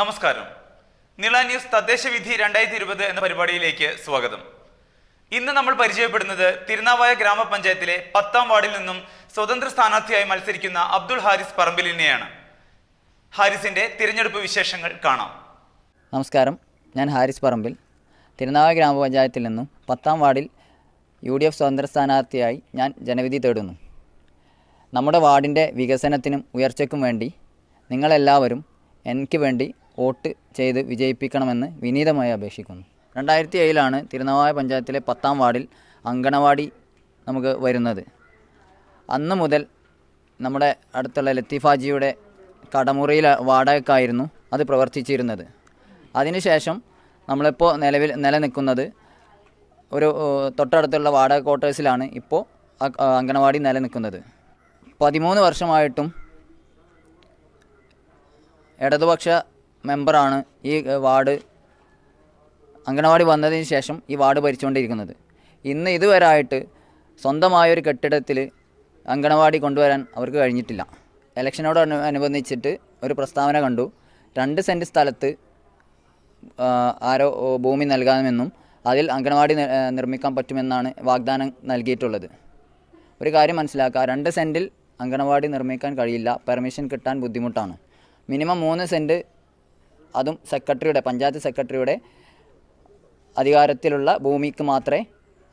നമസ്കാരം നിള ന്യൂസ് തദ്ദേശ വിധി രണ്ടായിരത്തി ഇരുപത് എന്ന പരിപാടിയിലേക്ക് സ്വാഗതം ഇന്ന് നമ്മൾ പരിചയപ്പെടുന്നത് തിരുനാവായ ഗ്രാമപഞ്ചായത്തിലെ പത്താം വാർഡിൽ നിന്നും സ്വതന്ത്ര സ്ഥാനാർത്ഥിയായി മത്സരിക്കുന്ന അബ്ദുൾ ഹാരിസ് പറമ്പിലിനെയാണ് ഹാരിസിന്റെ തിരഞ്ഞെടുപ്പ് വിശേഷങ്ങൾ കാണാം നമസ്കാരം ഞാൻ ഹാരിസ് പറമ്പിൽ തിരുനാവായ ഗ്രാമപഞ്ചായത്തിൽ നിന്നും പത്താം വാർഡിൽ യു ഡി എഫ് സ്വതന്ത്ര സ്ഥാനാർത്ഥിയായി ഞാൻ ജനവിധി തേടുന്നു നമ്മുടെ വാർഡിൻ്റെ വികസനത്തിനും ഉയർച്ചയ്ക്കും വേണ്ടി നിങ്ങളെല്ലാവരും എനിക്ക് വേണ്ടി വോട്ട് ചെയ്ത് വിജയിപ്പിക്കണമെന്ന് വിനീതമായി അപേക്ഷിക്കുന്നു രണ്ടായിരത്തി ഏഴിലാണ് തിരുനാവായ പഞ്ചായത്തിലെ പത്താം വാർഡിൽ അങ്കണവാടി നമുക്ക് വരുന്നത് അന്ന് മുതൽ നമ്മുടെ അടുത്തുള്ള ലത്തീഫാജിയുടെ കടമുറിയിലെ വാടകക്കായിരുന്നു അത് പ്രവർത്തിച്ചിരുന്നത് അതിനുശേഷം നമ്മളിപ്പോൾ നിലവിൽ നിലനിൽക്കുന്നത് ഒരു തൊട്ടടുത്തുള്ള വാടക ക്വാർട്ടേഴ്സിലാണ് ഇപ്പോൾ അങ്കണവാടി നിലനിൽക്കുന്നത് പതിമൂന്ന് വർഷമായിട്ടും ഇടതുപക്ഷ മെമ്പറാണ് ഈ വാർഡ് അങ്കണവാടി വന്നതിന് ശേഷം ഈ വാർഡ് ഭരിച്ചുകൊണ്ടിരിക്കുന്നത് ഇന്ന് ഇതുവരെ ആയിട്ട് സ്വന്തമായൊരു കെട്ടിടത്തിൽ അങ്കണവാടി കൊണ്ടുവരാൻ അവർക്ക് കഴിഞ്ഞിട്ടില്ല ഇലക്ഷനോട് അനുബന്ധിച്ചിട്ട് ഒരു പ്രസ്താവന കണ്ടു രണ്ട് സെൻറ്റ് സ്ഥലത്ത് ആരോ ഭൂമി നൽകാമെന്നും അതിൽ അങ്കണവാടി നിർമ്മിക്കാൻ പറ്റുമെന്നാണ് വാഗ്ദാനം നൽകിയിട്ടുള്ളത് ഒരു കാര്യം മനസ്സിലാക്കുക രണ്ട് സെൻറ്റിൽ അങ്കണവാടി നിർമ്മിക്കാൻ കഴിയില്ല പെർമിഷൻ കിട്ടാൻ ബുദ്ധിമുട്ടാണ് മിനിമം മൂന്ന് സെൻറ്റ് അതും സെക്രട്ടറിയുടെ പഞ്ചായത്ത് സെക്രട്ടറിയുടെ അധികാരത്തിലുള്ള ഭൂമിക്ക് മാത്രമേ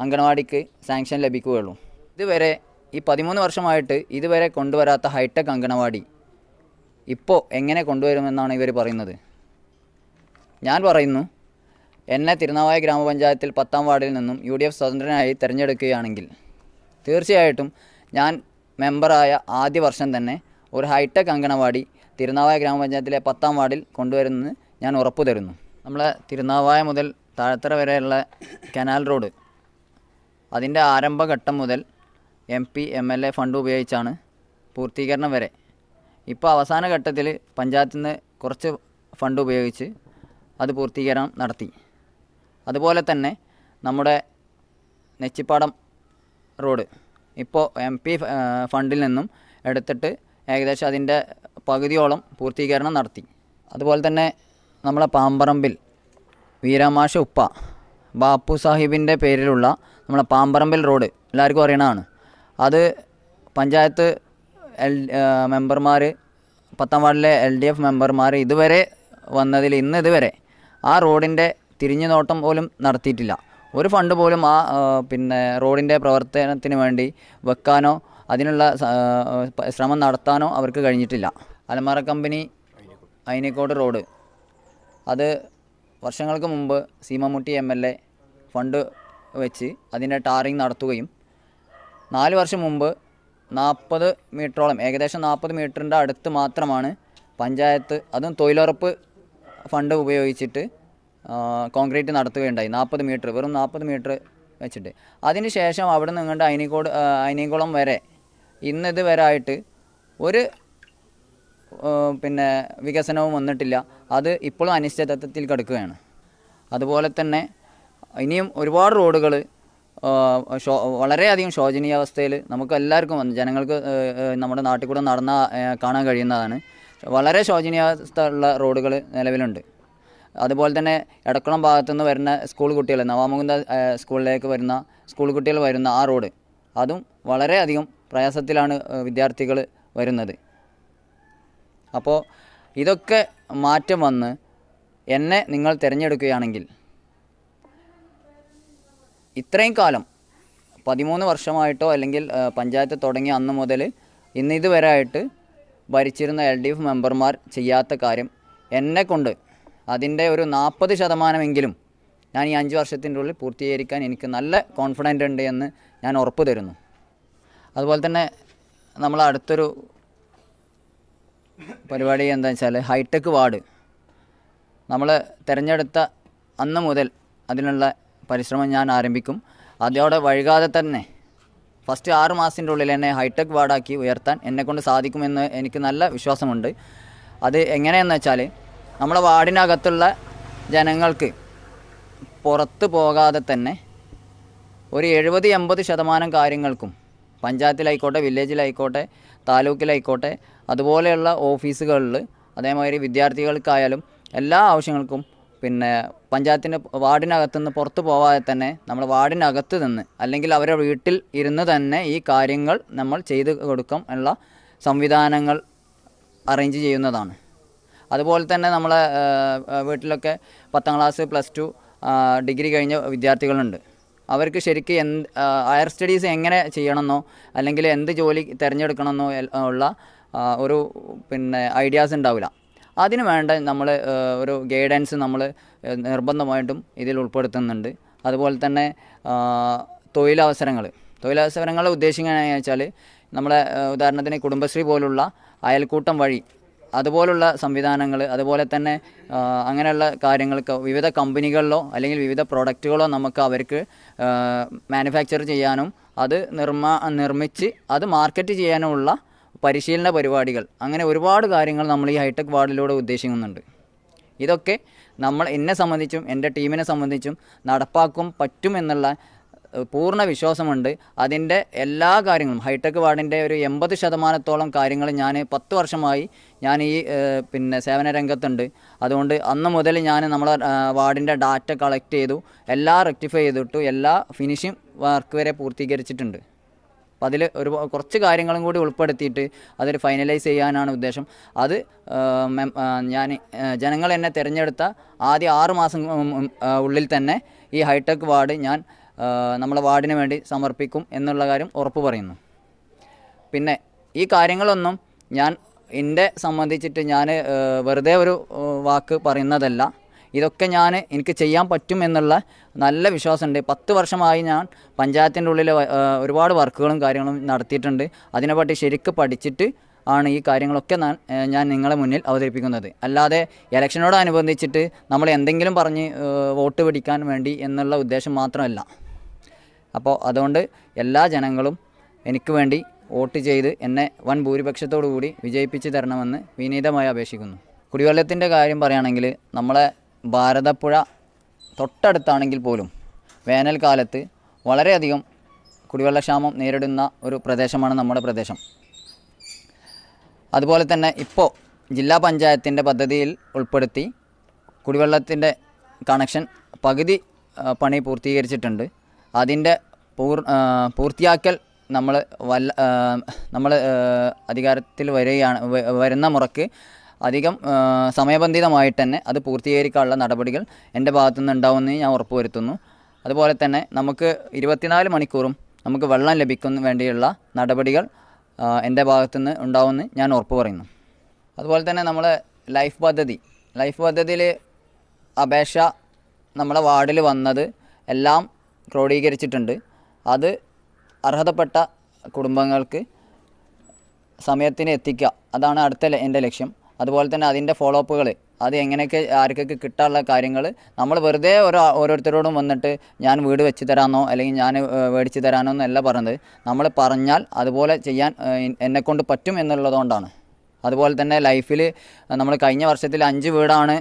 അംഗനവാടിക്ക് സാങ്ഷൻ ലഭിക്കുകയുള്ളൂ ഇതുവരെ ഈ പതിമൂന്ന് വർഷമായിട്ട് ഇതുവരെ കൊണ്ടുവരാത്ത ഹൈടെക് അംഗനവാടി ഇപ്പോൾ എങ്ങനെ കൊണ്ടുവരുമെന്നാണ് ഇവർ പറയുന്നത് ഞാൻ പറയുന്നു എന്നെ തിരുനാവായ ഗ്രാമപഞ്ചായത്തിൽ പത്താം വാർഡിൽ നിന്നും യു ഡി എഫ് സ്വതന്ത്രനായി തിരഞ്ഞെടുക്കുകയാണെങ്കിൽ തീർച്ചയായിട്ടും ഞാൻ മെമ്പറായ ആദ്യ വർഷം തന്നെ ഒരു ഹൈടെക് അംഗനവാടി തിരുനാവായ ഗ്രാമപഞ്ചായത്തിലെ പത്താം വാർഡിൽ കൊണ്ടുവരുമെന്ന് ഞാൻ ഉറപ്പു തരുന്നു നമ്മളെ തിരുനാവായ മുതൽ താഴത്തറ വരെയുള്ള കനാൽ റോഡ് അതിൻ്റെ ആരംഭഘട്ടം മുതൽ M P M L A fund ഉപയോഗിച്ചാണ് പൂർത്തീകരണം വരെ ഇപ്പോൾ അവസാന ഘട്ടത്തിൽ പഞ്ചായത്തിൽ നിന്ന് കുറച്ച് ഫണ്ട് ഉപയോഗിച്ച് അത് പൂർത്തീകരണം നടത്തി അതുപോലെ തന്നെ നമ്മുടെ നെച്ചിപ്പാടം റോഡ് ഇപ്പോൾ എം പി ഫണ്ടിൽ നിന്നും എടുത്തിട്ട് ഏകദേശം അതിൻ്റെ പകുതിയോളം പൂർത്തീകരണം നടത്തി അതുപോലെ തന്നെ നമ്മളെ പാമ്പറമ്പിൽ വീരാമാഷ ഉപ്പ ബാപ്പു സാഹിബിൻ്റെ പേരിലുള്ള നമ്മളെ പാമ്പറമ്പിൽ റോഡ് എല്ലാവർക്കും അറിയണതാണ് അത് പഞ്ചായത്ത് എൽ മെമ്പർമാർ പത്താം വാർഡിലെ എൽ ഡി എഫ് മെമ്പർമാർ ഇതുവരെ വന്നതിൽ ഇന്ന് ഇതുവരെ ആ റോഡിൻ്റെ തിരിഞ്ഞു നോട്ടം പോലും നടത്തിയിട്ടില്ല ഒരു ഫണ്ട് പോലും ആ പിന്നെ റോഡിൻ്റെ പ്രവർത്തനത്തിന് വേണ്ടി വെക്കാനോ അതിനുള്ള ശ്രമം നടത്താനോ അവർക്ക് കഴിഞ്ഞിട്ടില്ല അലമാറ കമ്പനി അയിനിക്കോട് റോഡ് അത് വർഷങ്ങൾക്ക് മുമ്പ് സീമമുട്ടി എം എൽ എ ഫണ്ട് വെച്ച് അതിൻ്റെ ടാറിങ് നടത്തുകയും നാല് വർഷം മുമ്പ് നാൽപ്പത് മീറ്ററോളം ഏകദേശം നാൽപ്പത് മീറ്ററിൻ്റെ അടുത്ത് മാത്രമാണ് പഞ്ചായത്ത് അതും തൊഴിലുറപ്പ് ഫണ്ട് ഉപയോഗിച്ചിട്ട് കോൺക്രീറ്റ് നടത്തുകയുണ്ടായി നാൽപ്പത് മീറ്റർ വെറും നാൽപ്പത് മീറ്റർ വെച്ചിട്ട് അതിന് ശേഷം അവിടെ നിങ്ങളുടെ അയിനിക്കോട് അയിനിക്കുളം വരെ ഇന്നിതുവരെ ആയിട്ട് ഒരു പിന്നെ വികസനവും വന്നിട്ടില്ല അത് ഇപ്പോഴും അനിശ്ചിതത്വത്തിൽ കിടക്കുകയാണ് അതുപോലെ തന്നെ ഇനിയും ഒരുപാട് റോഡുകൾ ഷോ വളരെയധികം ശോചനീയാവസ്ഥയിൽ നമുക്ക് എല്ലാവർക്കും ജനങ്ങൾക്ക് നമ്മുടെ നാട്ടിൽ കൂടെ നടന്ന കാണാൻ കഴിയുന്നതാണ് വളരെ ശോചനീയാവസ്ഥ ഉള്ള റോഡുകൾ നിലവിലുണ്ട് അതുപോലെ തന്നെ എടക്കുളം നിന്ന് വരുന്ന സ്കൂൾ കുട്ടികൾ നവാമുകുന്ദ സ്കൂളിലേക്ക് വരുന്ന സ്കൂൾ കുട്ടികൾ വരുന്ന ആ റോഡ് അതും വളരെയധികം പ്രയാസത്തിലാണ് വിദ്യാർത്ഥികൾ വരുന്നത് അപ്പോൾ ഇതൊക്കെ മാറ്റം വന്ന് എന്നെ നിങ്ങൾ തിരഞ്ഞെടുക്കുകയാണെങ്കിൽ ഇത്രയും കാലം പതിമൂന്ന് വർഷമായിട്ടോ അല്ലെങ്കിൽ പഞ്ചായത്ത് തുടങ്ങിയ അന്ന് മുതൽ ഇന്ന് ഇതുവരെ ആയിട്ട് ഭരിച്ചിരുന്ന എൽ ഡി എഫ് മെമ്പർമാർ ചെയ്യാത്ത കാര്യം എന്നെ കൊണ്ട് അതിൻ്റെ ഒരു നാൽപ്പത് ശതമാനമെങ്കിലും ഞാൻ ഈ അഞ്ച് വർഷത്തിൻ്റെ ഉള്ളിൽ പൂർത്തീകരിക്കാൻ എനിക്ക് നല്ല കോൺഫിഡൻ്റ് ഉണ്ട് എന്ന് ഞാൻ ഉറപ്പ് തരുന്നു അതുപോലെ തന്നെ നമ്മൾ അടുത്തൊരു പരിപാടി എന്താണെന്ന് വെച്ചാൽ ഹൈടെക് വാർഡ് നമ്മൾ തിരഞ്ഞെടുത്ത അന്ന് മുതൽ അതിനുള്ള പരിശ്രമം ഞാൻ ആരംഭിക്കും അതോടെ വൈകാതെ തന്നെ ഫസ്റ്റ് ആറ് മാസത്തിൻ്റെ ഉള്ളിൽ എന്നെ ഹൈടെക് വാർഡാക്കി ഉയർത്താൻ എന്നെക്കൊണ്ട് സാധിക്കുമെന്ന് എനിക്ക് നല്ല വിശ്വാസമുണ്ട് അത് എങ്ങനെയെന്ന് വെച്ചാൽ നമ്മളെ വാർഡിനകത്തുള്ള ജനങ്ങൾക്ക് പുറത്ത് പോകാതെ തന്നെ ഒരു എഴുപത് എൺപത് ശതമാനം കാര്യങ്ങൾക്കും പഞ്ചായത്തിലായിക്കോട്ടെ വില്ലേജിലായിക്കോട്ടെ താലൂക്കിലായിക്കോട്ടെ അതുപോലെയുള്ള ഓഫീസുകളിൽ അതേമാതിരി വിദ്യാർത്ഥികൾക്കായാലും എല്ലാ ആവശ്യങ്ങൾക്കും പിന്നെ പഞ്ചായത്തിൻ്റെ വാർഡിനകത്ത് നിന്ന് പുറത്തു പോവാതെ തന്നെ നമ്മൾ വാർഡിനകത്ത് നിന്ന് അല്ലെങ്കിൽ അവരുടെ വീട്ടിൽ ഇരുന്ന് തന്നെ ഈ കാര്യങ്ങൾ നമ്മൾ ചെയ്ത് കൊടുക്കും ഉള്ള സംവിധാനങ്ങൾ അറേഞ്ച് ചെയ്യുന്നതാണ് അതുപോലെ തന്നെ നമ്മളെ വീട്ടിലൊക്കെ പത്താം ക്ലാസ് പ്ലസ് ടു ഡിഗ്രി കഴിഞ്ഞ വിദ്യാർത്ഥികളുണ്ട് അവർക്ക് ശരിക്കും എന്ത് ഹയർ സ്റ്റഡീസ് എങ്ങനെ ചെയ്യണമെന്നോ അല്ലെങ്കിൽ എന്ത് ജോലി തിരഞ്ഞെടുക്കണമെന്നോ ഉള്ള ഒരു പിന്നെ ഐഡിയാസ് ഉണ്ടാവില്ല അതിന് വേണ്ട നമ്മൾ ഒരു ഗൈഡൻസ് നമ്മൾ നിർബന്ധമായിട്ടും ഇതിൽ ഉൾപ്പെടുത്തുന്നുണ്ട് അതുപോലെ തന്നെ തൊഴിലവസരങ്ങൾ തൊഴിലവസരങ്ങൾ ഉദ്ദേശിക്കുന്നതെന്ന് വെച്ചാൽ നമ്മളെ ഉദാഹരണത്തിന് കുടുംബശ്രീ പോലുള്ള അയൽക്കൂട്ടം വഴി അതുപോലുള്ള സംവിധാനങ്ങൾ അതുപോലെ തന്നെ അങ്ങനെയുള്ള കാര്യങ്ങൾക്ക് വിവിധ കമ്പനികളിലോ അല്ലെങ്കിൽ വിവിധ പ്രോഡക്റ്റുകളോ നമുക്ക് അവർക്ക് മാനുഫാക്ചർ ചെയ്യാനും അത് നിർമ്മാ നിർമ്മിച്ച് അത് മാർക്കറ്റ് ചെയ്യാനുമുള്ള പരിശീലന പരിപാടികൾ അങ്ങനെ ഒരുപാട് കാര്യങ്ങൾ നമ്മൾ ഈ ഹൈടെക് വാർഡിലൂടെ ഉദ്ദേശിക്കുന്നുണ്ട് ഇതൊക്കെ നമ്മൾ എന്നെ സംബന്ധിച്ചും എൻ്റെ ടീമിനെ സംബന്ധിച്ചും നടപ്പാക്കും പറ്റുമെന്നുള്ള പൂർണ്ണ വിശ്വാസമുണ്ട് അതിൻ്റെ എല്ലാ കാര്യങ്ങളും ഹൈടെക് വാർഡിൻ്റെ ഒരു എൺപത് ശതമാനത്തോളം കാര്യങ്ങൾ ഞാൻ പത്ത് വർഷമായി ഞാൻ ഈ പിന്നെ സേവന രംഗത്തുണ്ട് അതുകൊണ്ട് അന്ന് മുതൽ ഞാൻ നമ്മളെ വാർഡിൻ്റെ ഡാറ്റ കളക്ട് ചെയ്തു എല്ലാം റെക്ടിഫൈ ചെയ്തിട്ടു എല്ലാ ഫിനിഷിംഗ് വർക്ക് വരെ പൂർത്തീകരിച്ചിട്ടുണ്ട് അപ്പോൾ അതിൽ ഒരു കുറച്ച് കാര്യങ്ങളും കൂടി ഉൾപ്പെടുത്തിയിട്ട് അതൊരു ഫൈനലൈസ് ചെയ്യാനാണ് ഉദ്ദേശം അത് ഞാൻ ജനങ്ങൾ എന്നെ തിരഞ്ഞെടുത്ത ആദ്യ ആറ് മാസം ഉള്ളിൽ തന്നെ ഈ ഹൈടെക് വാർഡ് ഞാൻ നമ്മളെ വാർഡിന് വേണ്ടി സമർപ്പിക്കും എന്നുള്ള കാര്യം ഉറപ്പ് പറയുന്നു പിന്നെ ഈ കാര്യങ്ങളൊന്നും ഞാൻ എൻ്റെ സംബന്ധിച്ചിട്ട് ഞാൻ വെറുതെ ഒരു വാക്ക് പറയുന്നതല്ല ഇതൊക്കെ ഞാൻ എനിക്ക് ചെയ്യാൻ പറ്റും എന്നുള്ള നല്ല വിശ്വാസമുണ്ട് പത്ത് വർഷമായി ഞാൻ പഞ്ചായത്തിൻ്റെ ഉള്ളിൽ ഒരുപാട് വർക്കുകളും കാര്യങ്ങളും നടത്തിയിട്ടുണ്ട് അതിനെപ്പറ്റി ശരിക്കും പഠിച്ചിട്ട് ആണ് ഈ കാര്യങ്ങളൊക്കെ ഞാൻ നിങ്ങളെ മുന്നിൽ അവതരിപ്പിക്കുന്നത് അല്ലാതെ ഇലക്ഷനോടനുബന്ധിച്ചിട്ട് നമ്മൾ എന്തെങ്കിലും പറഞ്ഞ് വോട്ട് പിടിക്കാൻ വേണ്ടി എന്നുള്ള ഉദ്ദേശം മാത്രമല്ല അപ്പോൾ അതുകൊണ്ട് എല്ലാ ജനങ്ങളും എനിക്ക് വേണ്ടി വോട്ട് ചെയ്ത് എന്നെ വൻ ഭൂരിപക്ഷത്തോടു കൂടി വിജയിപ്പിച്ച് തരണമെന്ന് വിനീതമായി അപേക്ഷിക്കുന്നു കുടിവെള്ളത്തിൻ്റെ കാര്യം പറയുകയാണെങ്കിൽ നമ്മളെ ഭാരതപ്പുഴ തൊട്ടടുത്താണെങ്കിൽ പോലും വേനൽക്കാലത്ത് വളരെയധികം കുടിവെള്ളക്ഷാമം നേരിടുന്ന ഒരു പ്രദേശമാണ് നമ്മുടെ പ്രദേശം അതുപോലെ തന്നെ ഇപ്പോൾ ജില്ലാ പഞ്ചായത്തിൻ്റെ പദ്ധതിയിൽ ഉൾപ്പെടുത്തി കുടിവെള്ളത്തിൻ്റെ കണക്ഷൻ പകുതി പണി പൂർത്തീകരിച്ചിട്ടുണ്ട് അതിൻ്റെ പൂർ പൂർത്തിയാക്കൽ നമ്മൾ വല്ല നമ്മൾ അധികാരത്തിൽ വരികയാണ് വരുന്ന മുറക്ക് അധികം സമയബന്ധിതമായിട്ട് തന്നെ അത് പൂർത്തീകരിക്കാനുള്ള നടപടികൾ എൻ്റെ ഭാഗത്തുനിന്ന് ഉണ്ടാവുമെന്ന് ഞാൻ ഉറപ്പുവരുത്തുന്നു അതുപോലെ തന്നെ നമുക്ക് ഇരുപത്തിനാല് മണിക്കൂറും നമുക്ക് വെള്ളം ലഭിക്കുന്ന വേണ്ടിയുള്ള നടപടികൾ എൻ്റെ ഭാഗത്തുനിന്ന് ഉണ്ടാവുമെന്ന് ഞാൻ ഉറപ്പ് പറയുന്നു അതുപോലെ തന്നെ നമ്മൾ ലൈഫ് പദ്ധതി ലൈഫ് പദ്ധതിയിൽ അപേക്ഷ നമ്മളെ വാർഡിൽ വന്നത് എല്ലാം ക്രോഡീകരിച്ചിട്ടുണ്ട് അത് അർഹതപ്പെട്ട കുടുംബങ്ങൾക്ക് സമയത്തിന് എത്തിക്കുക അതാണ് അടുത്ത എൻ്റെ ലക്ഷ്യം അതുപോലെ തന്നെ അതിൻ്റെ ഫോളോ അപ്പുകൾ അത് എങ്ങനെയൊക്കെ ആർക്കൊക്കെ കിട്ടാനുള്ള കാര്യങ്ങൾ നമ്മൾ വെറുതെ ഓരോ ഓരോരുത്തരോടും വന്നിട്ട് ഞാൻ വീട് വെച്ച് തരാമെന്നോ അല്ലെങ്കിൽ ഞാൻ മേടിച്ച് തരാനോ എന്നല്ല പറഞ്ഞത് നമ്മൾ പറഞ്ഞാൽ അതുപോലെ ചെയ്യാൻ എന്നെക്കൊണ്ട് പറ്റും എന്നുള്ളതുകൊണ്ടാണ് അതുപോലെ തന്നെ ലൈഫിൽ നമ്മൾ കഴിഞ്ഞ വർഷത്തിൽ അഞ്ച് വീടാണ്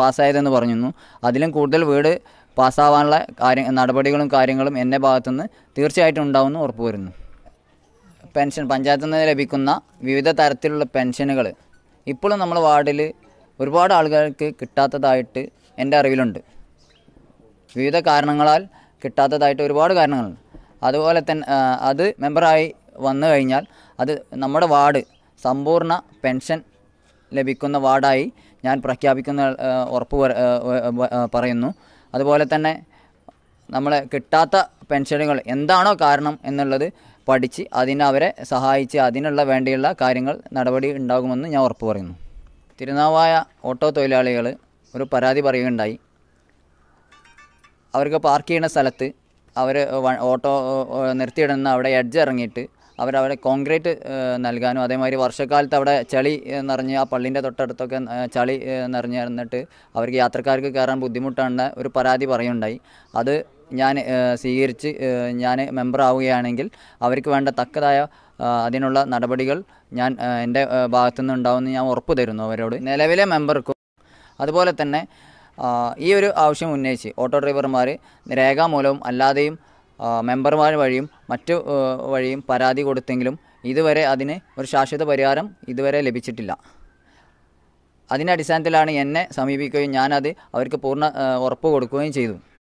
പാസ്സായതെന്ന് പറഞ്ഞിരുന്നു അതിലും കൂടുതൽ വീട് പാസ്സാവാനുള്ള കാര്യ നടപടികളും കാര്യങ്ങളും എൻ്റെ ഭാഗത്തുനിന്ന് തീർച്ചയായിട്ടും ഉണ്ടാവുമെന്ന് ഉറപ്പുവരുന്നു പെൻഷൻ പഞ്ചായത്തിൽ നിന്ന് ലഭിക്കുന്ന വിവിധ തരത്തിലുള്ള പെൻഷനുകൾ ഇപ്പോഴും നമ്മളെ വാർഡിൽ ഒരുപാട് ആളുകൾക്ക് കിട്ടാത്തതായിട്ട് എൻ്റെ അറിവിലുണ്ട് വിവിധ കാരണങ്ങളാൽ കിട്ടാത്തതായിട്ട് ഒരുപാട് കാരണങ്ങളുണ്ട് അതുപോലെ തന്നെ അത് മെമ്പറായി വന്നു കഴിഞ്ഞാൽ അത് നമ്മുടെ വാർഡ് സമ്പൂർണ്ണ പെൻഷൻ ലഭിക്കുന്ന വാർഡായി ഞാൻ പ്രഖ്യാപിക്കുന്ന ഉറപ്പ് പറയുന്നു അതുപോലെ തന്നെ നമ്മളെ കിട്ടാത്ത പെൻഷനുകൾ എന്താണോ കാരണം എന്നുള്ളത് പഠിച്ച് അതിനെ അവരെ സഹായിച്ച് അതിനുള്ള വേണ്ടിയുള്ള കാര്യങ്ങൾ നടപടി ഉണ്ടാകുമെന്ന് ഞാൻ ഉറപ്പ് പറയുന്നു തിരുനാവായ ഓട്ടോ തൊഴിലാളികൾ ഒരു പരാതി പറയുകയുണ്ടായി അവർക്ക് പാർക്ക് ചെയ്യുന്ന സ്ഥലത്ത് അവർ ഓട്ടോ നിർത്തിയിടുന്ന അവിടെ എഡ്ജ് ഇറങ്ങിയിട്ട് അവരവിടെ കോൺക്രീറ്റ് നൽകാനും അതേമാതിരി വർഷക്കാലത്ത് അവിടെ ചളി നിറഞ്ഞ് ആ പള്ളിൻ്റെ തൊട്ടടുത്തൊക്കെ ചളി നിറഞ്ഞിരുന്നിട്ട് അവർക്ക് യാത്രക്കാർക്ക് കയറാൻ ബുദ്ധിമുട്ടാണെന്ന ഒരു പരാതി പറയുണ്ടായി അത് ഞാൻ സ്വീകരിച്ച് ഞാൻ മെമ്പർ ആവുകയാണെങ്കിൽ അവർക്ക് വേണ്ട തക്കതായ അതിനുള്ള നടപടികൾ ഞാൻ എൻ്റെ ഭാഗത്തുനിന്ന് നിന്നുണ്ടാവുമെന്ന് ഞാൻ ഉറപ്പ് തരുന്നു അവരോട് നിലവിലെ മെമ്പർക്കും അതുപോലെ തന്നെ ഈ ഒരു ആവശ്യം ഉന്നയിച്ച് ഓട്ടോ ഡ്രൈവർമാർ രേഖാമൂലവും അല്ലാതെയും മെമ്പർമാർ വഴിയും മറ്റു വഴിയും പരാതി കൊടുത്തെങ്കിലും ഇതുവരെ അതിന് ഒരു ശാശ്വത പരിഹാരം ഇതുവരെ ലഭിച്ചിട്ടില്ല അതിൻ്റെ അടിസ്ഥാനത്തിലാണ് എന്നെ സമീപിക്കുകയും ഞാനത് അവർക്ക് പൂർണ്ണ ഉറപ്പ് കൊടുക്കുകയും ചെയ്തു